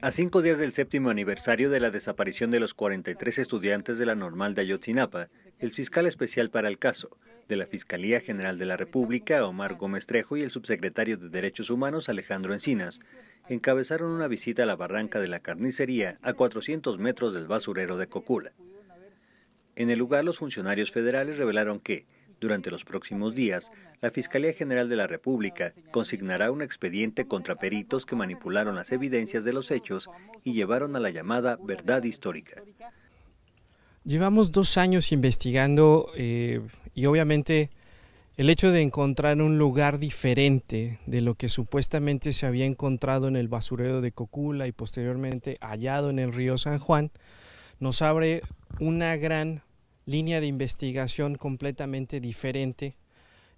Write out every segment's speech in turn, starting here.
A cinco días del séptimo aniversario de la desaparición de los 43 estudiantes de la normal de Ayotzinapa, el fiscal especial para el caso, de la Fiscalía General de la República, Omar Gómez Trejo, y el subsecretario de Derechos Humanos, Alejandro Encinas, encabezaron una visita a la barranca de la carnicería a 400 metros del basurero de Cocula. En el lugar, los funcionarios federales revelaron que, durante los próximos días, la Fiscalía General de la República consignará un expediente contra peritos que manipularon las evidencias de los hechos y llevaron a la llamada verdad histórica. Llevamos dos años investigando eh, y obviamente el hecho de encontrar un lugar diferente de lo que supuestamente se había encontrado en el basurero de Cocula y posteriormente hallado en el río San Juan, nos abre una gran línea de investigación completamente diferente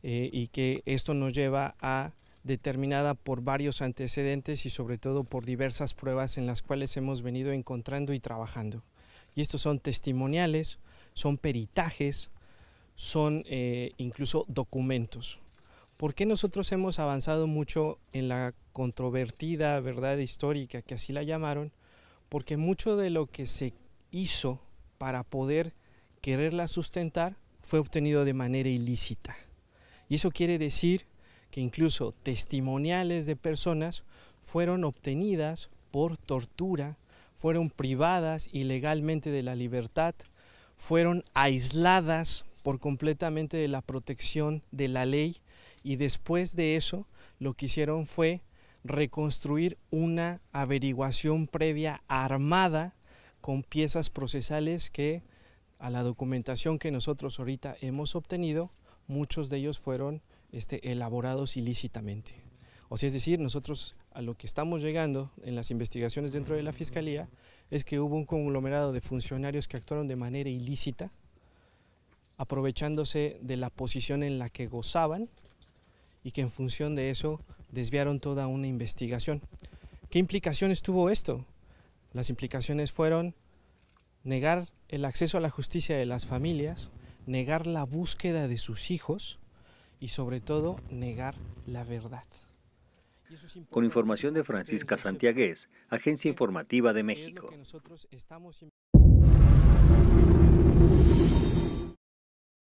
eh, y que esto nos lleva a determinada por varios antecedentes y sobre todo por diversas pruebas en las cuales hemos venido encontrando y trabajando. Y estos son testimoniales, son peritajes, son eh, incluso documentos. ¿Por qué nosotros hemos avanzado mucho en la controvertida verdad histórica, que así la llamaron? Porque mucho de lo que se hizo para poder quererla sustentar fue obtenido de manera ilícita. Y eso quiere decir que incluso testimoniales de personas fueron obtenidas por tortura, fueron privadas ilegalmente de la libertad, fueron aisladas por completamente de la protección de la ley y después de eso lo que hicieron fue reconstruir una averiguación previa armada con piezas procesales que a la documentación que nosotros ahorita hemos obtenido, muchos de ellos fueron este, elaborados ilícitamente. O sea, es decir, nosotros a lo que estamos llegando en las investigaciones dentro de la Fiscalía es que hubo un conglomerado de funcionarios que actuaron de manera ilícita, aprovechándose de la posición en la que gozaban y que en función de eso desviaron toda una investigación. ¿Qué implicaciones tuvo esto? Las implicaciones fueron negar el acceso a la justicia de las familias, negar la búsqueda de sus hijos y sobre todo negar la verdad. Con información de Francisca Santiagués, Agencia Informativa de México.